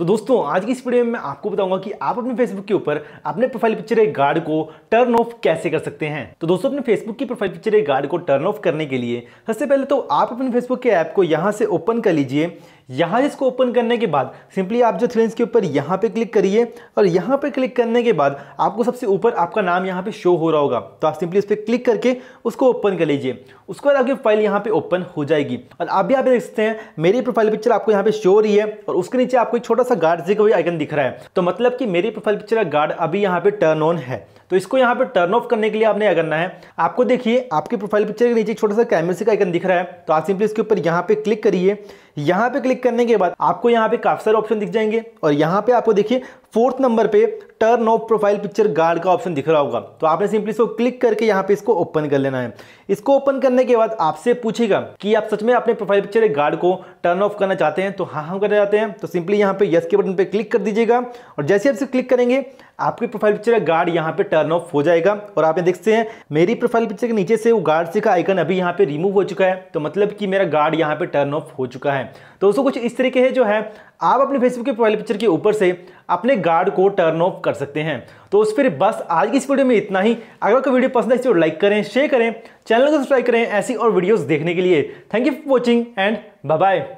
तो दोस्तों आज की इस वीडियो में मैं आपको बताऊंगा कि आप अपने फेसबुक के ऊपर अपने प्रोफाइल पिक्चर एक गार्ड को टर्न ऑफ कैसे कर सकते हैं तो दोस्तों अपने फेसबुक की प्रोफाइल पिक्चर एक गार्ड को टर्न ऑफ करने के लिए सबसे पहले तो आप अपने फेसबुक के ऐप को यहाँ से ओपन कर लीजिए यहाँ इसको ओपन करने के बाद सिंपली आप जो थ्रेंस के ऊपर यहाँ पे क्लिक करिए और यहाँ पे क्लिक करने के बाद आपको सबसे ऊपर आपका नाम यहाँ पे शो हो रहा होगा तो आप सिंपली इस पर क्लिक करके उसको ओपन कर लीजिए उसके बाद आपकी फाइल यहाँ पे ओपन हो जाएगी और आप भी आप देख सकते हैं मेरी प्रोफाइल पिक्चर आपको यहाँ पे शो हो रही है और उसके नीचे आपको एक छोटा सा गार्ड जी का भी आइकन दिख रहा है तो मतलब कि मेरी प्रोफाइल पिक्चर का गार्ड अभी यहाँ पे टर्न ऑन है तो इसको यहाँ पर टर्न ऑफ करने के लिए आपने अगर करना है आपको देखिए आपके प्रोफाइल पिक्चर के नीचे छोटा सा कैमरे का आइकन दिख रहा है तो आप सिंपली इसके ऊपर यहाँ पे क्लिक करिए यहाँ पे क्लिक करने के बाद आपको यहाँ पे काफी सारे ऑप्शन दिख जाएंगे और यहाँ पे आपको देखिए फोर्थ नंबर पे turn off profile picture guard का ऑप्शन दिख रहा होगा तो आपने सिंपली इसको क्लिक करके यहाँ पे इसको ओपन कर लेना है इसको ओपन करने के बाद आपसे पूछेगा कि आप सच में अपने प्रोफाइल पिक्चर गार्ड को टर्न ऑफ करना चाहते हैं तो हाँ हम हाँ करना चाहते हैं तो सिंपली यहाँ पे यस के बटन पे क्लिक कर दीजिएगा और जैसे आप इसे क्लिक करेंगे आपकी प्रोफाइल पिक्चर का गार्ड यहाँ पे टर्न ऑफ हो जाएगा और आप देखते हैं मेरी प्रोफाइल पिक्चर के नीचे से वो गार्ड से का आइकन अभी यहाँ पे रिमूव हो चुका है तो मतलब कि मेरा गार्ड यहाँ पे टर्न ऑफ हो चुका है तो दोस्तों कुछ इस तरीके है जो है आप अपने फेसबुक के प्रोफाइल पिक्चर के ऊपर से अपने गार्ड को टर्न ऑफ कर सकते हैं तो उस फिर बस आज की इस वीडियो में इतना ही अगर आपको वीडियो पसंद है तो लाइक करें शेयर करें चैनल को सब्सक्राइब करें ऐसी और वीडियोस देखने के लिए thank you for watching and bye